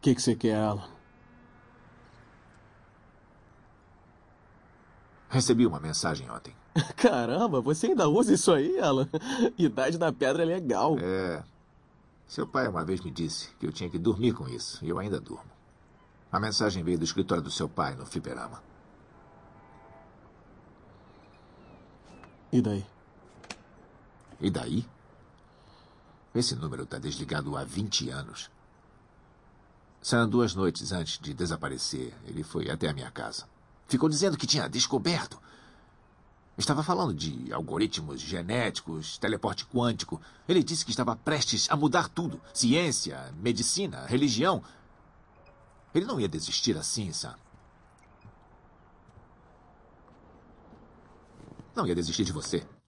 O que, que você quer, Alan? Recebi uma mensagem ontem. Caramba, você ainda usa isso aí, Alan? Idade da pedra é legal. É. Seu pai uma vez me disse que eu tinha que dormir com isso, e eu ainda durmo. A mensagem veio do escritório do seu pai, no Fiberama. E daí? E daí? Esse número está desligado há 20 anos. São duas noites antes de desaparecer, ele foi até a minha casa. Ficou dizendo que tinha descoberto. Estava falando de algoritmos genéticos, teleporte quântico. Ele disse que estava prestes a mudar tudo: ciência, medicina, religião. Ele não ia desistir assim, Sam. Não ia desistir de você.